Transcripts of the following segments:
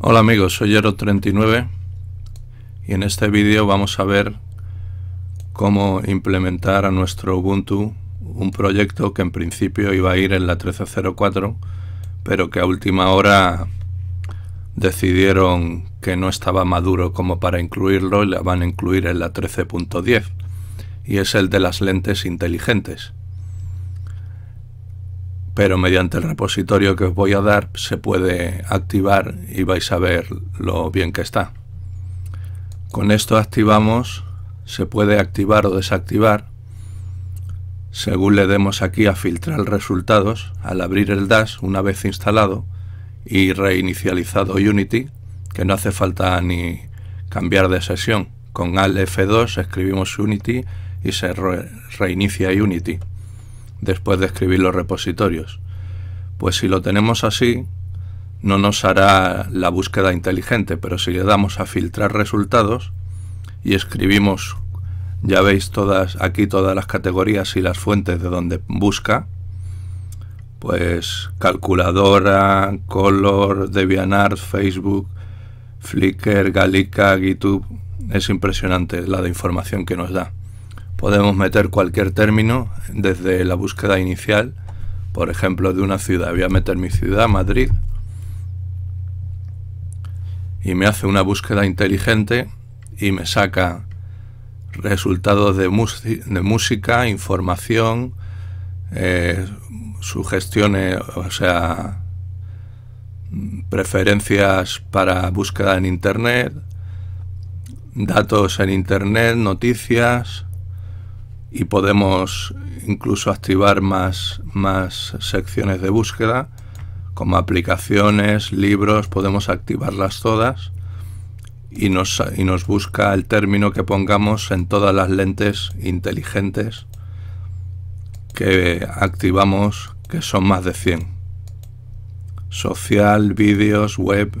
Hola amigos, soy Ero39 y en este vídeo vamos a ver cómo implementar a nuestro Ubuntu un proyecto que en principio iba a ir en la 13.04 pero que a última hora decidieron que no estaba maduro como para incluirlo y la van a incluir en la 13.10 y es el de las lentes inteligentes pero mediante el repositorio que os voy a dar se puede activar y vais a ver lo bien que está. Con esto activamos, se puede activar o desactivar según le demos aquí a filtrar resultados al abrir el DAS una vez instalado y reinicializado Unity, que no hace falta ni cambiar de sesión. Con alf F2 escribimos Unity y se reinicia Unity después de escribir los repositorios. Pues si lo tenemos así, no nos hará la búsqueda inteligente, pero si le damos a filtrar resultados y escribimos, ya veis todas aquí todas las categorías y las fuentes de donde busca, pues calculadora, color, DeviantArt, Facebook, Flickr, Galica, youtube es impresionante la de información que nos da. Podemos meter cualquier término desde la búsqueda inicial, por ejemplo, de una ciudad. Voy a meter mi ciudad, Madrid, y me hace una búsqueda inteligente y me saca resultados de, de música, información, eh, sugestiones, o sea, preferencias para búsqueda en Internet, datos en Internet, noticias, y podemos incluso activar más, más secciones de búsqueda, como aplicaciones, libros, podemos activarlas todas y nos, y nos busca el término que pongamos en todas las lentes inteligentes que activamos, que son más de 100. Social, vídeos, web.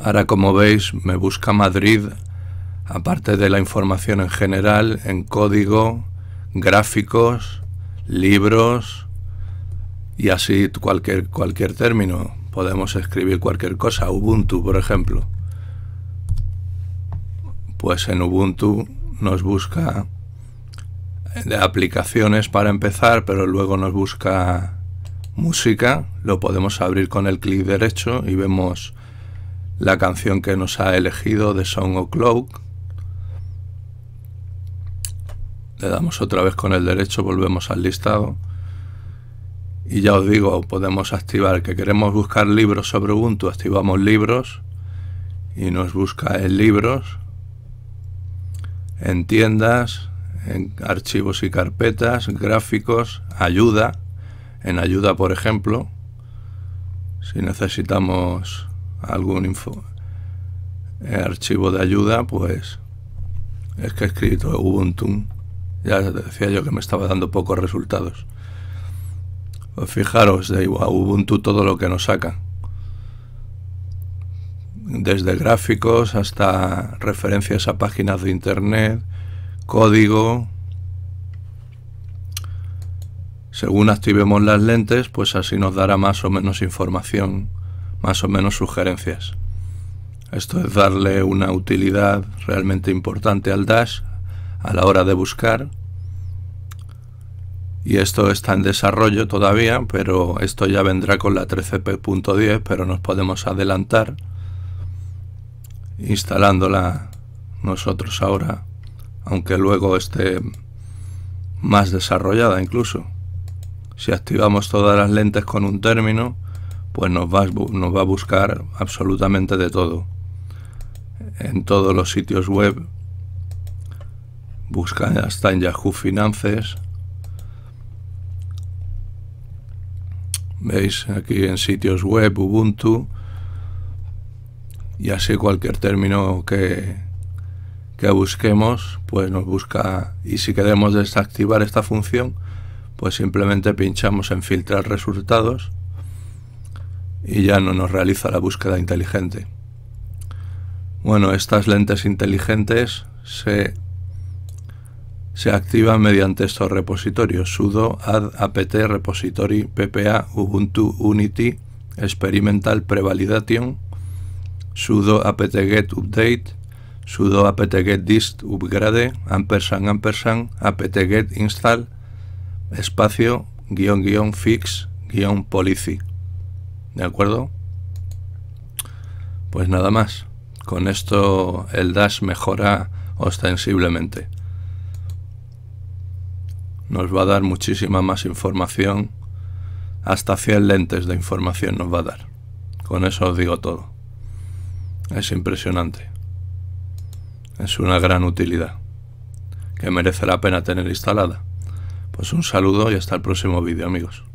Ahora como veis me busca Madrid aparte de la información en general, en código, gráficos, libros y así cualquier, cualquier término. Podemos escribir cualquier cosa, Ubuntu, por ejemplo. Pues en Ubuntu nos busca aplicaciones para empezar, pero luego nos busca música. Lo podemos abrir con el clic derecho y vemos la canción que nos ha elegido de Song Cloak. Le damos otra vez con el derecho, volvemos al listado. Y ya os digo, podemos activar que queremos buscar libros sobre Ubuntu, activamos libros y nos busca en libros, en tiendas, en archivos y carpetas, gráficos, ayuda, en ayuda por ejemplo, si necesitamos algún info, eh, archivo de ayuda, pues es que he escrito Ubuntu ya decía yo que me estaba dando pocos resultados. Pues fijaros, de Ubuntu todo lo que nos saca. Desde gráficos hasta referencias a páginas de internet, código. Según activemos las lentes, pues así nos dará más o menos información, más o menos sugerencias. Esto es darle una utilidad realmente importante al dash a la hora de buscar y esto está en desarrollo todavía, pero esto ya vendrá con la 13p.10, pero nos podemos adelantar instalándola nosotros ahora, aunque luego esté más desarrollada incluso. Si activamos todas las lentes con un término, pues nos va, nos va a buscar absolutamente de todo. En todos los sitios web, busca hasta en Yahoo Finances, Veis aquí en sitios web, Ubuntu, y así cualquier término que, que busquemos, pues nos busca. Y si queremos desactivar esta función, pues simplemente pinchamos en filtrar resultados y ya no nos realiza la búsqueda inteligente. Bueno, estas lentes inteligentes se se activa mediante estos repositorios sudo add apt repository ppa ubuntu unity experimental prevalidation sudo apt get update sudo apt get dist upgrade ampersand ampersand apt get install espacio guión guión fix guión policy ¿De acuerdo? Pues nada más. Con esto el DASH mejora ostensiblemente nos va a dar muchísima más información, hasta 100 lentes de información nos va a dar. Con eso os digo todo. Es impresionante. Es una gran utilidad que merece la pena tener instalada. Pues un saludo y hasta el próximo vídeo amigos.